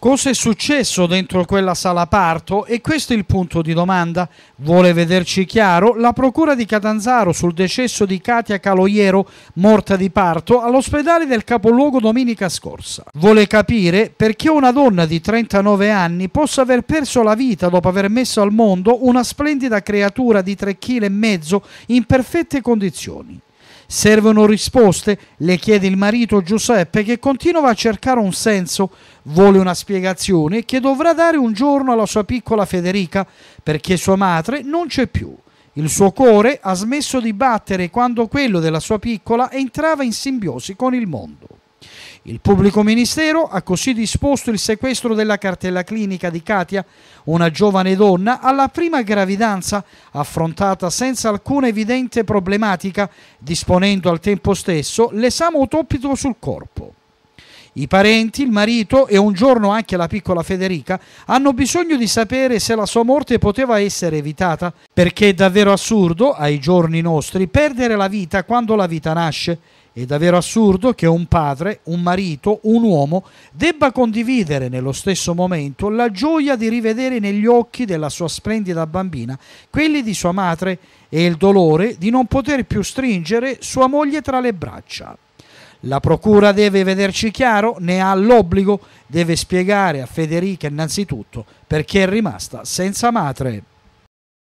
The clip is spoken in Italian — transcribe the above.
Cosa è successo dentro quella sala parto? E questo è il punto di domanda. Vuole vederci chiaro? La procura di Catanzaro sul decesso di Katia Caloiero, morta di parto, all'ospedale del capoluogo domenica scorsa. Vuole capire perché una donna di 39 anni possa aver perso la vita dopo aver messo al mondo una splendida creatura di 3,5 kg in perfette condizioni. Servono risposte? Le chiede il marito Giuseppe che continua a cercare un senso, vuole una spiegazione che dovrà dare un giorno alla sua piccola Federica perché sua madre non c'è più. Il suo cuore ha smesso di battere quando quello della sua piccola entrava in simbiosi con il mondo. Il pubblico ministero ha così disposto il sequestro della cartella clinica di Katia, una giovane donna alla prima gravidanza affrontata senza alcuna evidente problematica, disponendo al tempo stesso l'esame utopico sul corpo. I parenti, il marito e un giorno anche la piccola Federica hanno bisogno di sapere se la sua morte poteva essere evitata, perché è davvero assurdo, ai giorni nostri, perdere la vita quando la vita nasce è davvero assurdo che un padre, un marito, un uomo debba condividere nello stesso momento la gioia di rivedere negli occhi della sua splendida bambina quelli di sua madre e il dolore di non poter più stringere sua moglie tra le braccia. La procura deve vederci chiaro, ne ha l'obbligo, deve spiegare a Federica innanzitutto perché è rimasta senza madre.